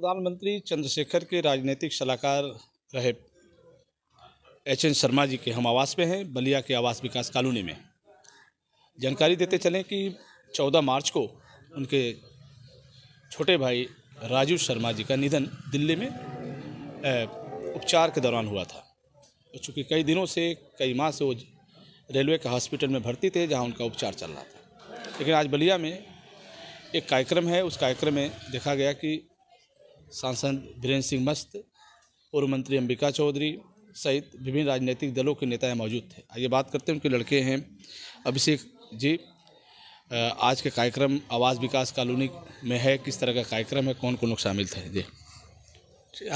प्रधानमंत्री चंद्रशेखर के राजनीतिक सलाहकार रहे एच एन शर्मा जी के हम आवास पे हैं बलिया के आवास विकास कॉलोनी में जानकारी देते चलें कि 14 मार्च को उनके छोटे भाई राजू शर्मा जी का निधन दिल्ली में उपचार के दौरान हुआ था तो चूँकि कई दिनों से कई माह से वो रेलवे के हॉस्पिटल में भर्ती थे जहाँ उनका उपचार चल रहा था लेकिन आज बलिया में एक कार्यक्रम है उस कार्यक्रम में देखा गया कि सांसद वीरेंद्र सिंह मस्त पूर्व मंत्री अंबिका चौधरी सहित विभिन्न राजनीतिक दलों के नेता मौजूद थे आइए बात करते हैं उनके लड़के हैं अभिषेक जी आज के कार्यक्रम आवास विकास कॉलोनी में है किस तरह का कार्यक्रम है कौन कौन लोग शामिल थे जी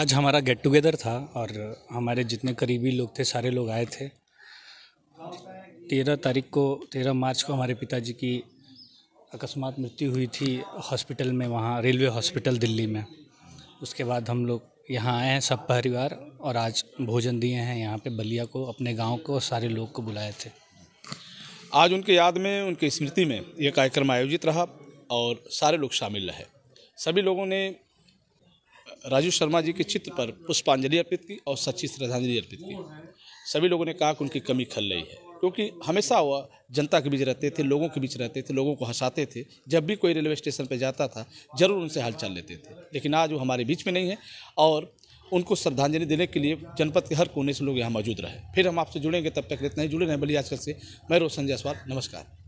आज हमारा गेट टुगेदर था और हमारे जितने करीबी लोग थे सारे लोग आए थे तेरह तारीख को तेरह मार्च को हमारे पिताजी की अकस्मात मृत्यु हुई थी हॉस्पिटल में वहाँ रेलवे हॉस्पिटल दिल्ली में उसके बाद हम लोग यहाँ आए हैं सब परिवार और आज भोजन दिए हैं यहाँ पे बलिया को अपने गांव को और सारे लोग को बुलाए थे आज उनके याद में उनकी स्मृति में ये कार्यक्रम आयोजित रहा और सारे लोग शामिल रहे सभी लोगों ने राजू शर्मा जी के चित्र पर पुष्पांजलि अर्पित की और सच्ची श्रद्धांजलि अर्पित की सभी लोगों ने कहा कि उनकी कमी खल रही है क्योंकि हमेशा वह जनता के बीच रहते थे लोगों के बीच रहते थे लोगों को हंसाते थे जब भी कोई रेलवे स्टेशन पर जाता था ज़रूर उनसे हालचाल लेते थे लेकिन आज वो हमारे बीच में नहीं है और उनको श्रद्धांजलि देने के लिए जनपद के हर कोने से लोग यहाँ मौजूद रहे फिर हम आपसे जुड़ेंगे तब तक इतना ही जुड़े रहें आजकल से मैं रोशन जायसवाल नमस्कार